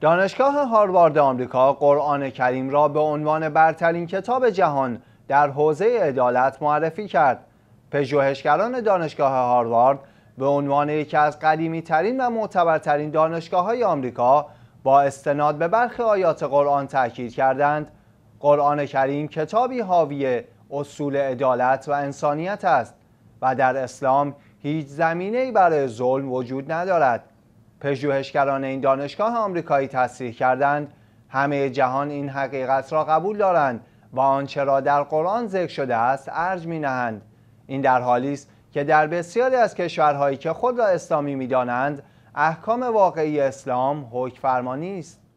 دانشگاه هاروارد آمریکا قرآن کریم را به عنوان برترین کتاب جهان در حوزه عدالت معرفی کرد. پژوهشگران دانشگاه هاروارد به عنوان یکی از قدیمی ترین و معتبرترین دانشگاه های آمریکا با استناد به برخی آیات قرآن تأکید کردند قرآن کریم کتابی حاوی اصول عدالت و انسانیت است و در اسلام هیچ زمینه‌ای برای ظلم وجود ندارد. پژوهشگران این دانشگاه آمریکایی تصریح کردند همه جهان این حقیقت را قبول دارند و آنچه را در قرآن ذکر شده است ارج می نهند. این در حالی است که در بسیاری از کشورهایی که خود را اسلامی می دانند احکام واقعی اسلام حکم فرمانی است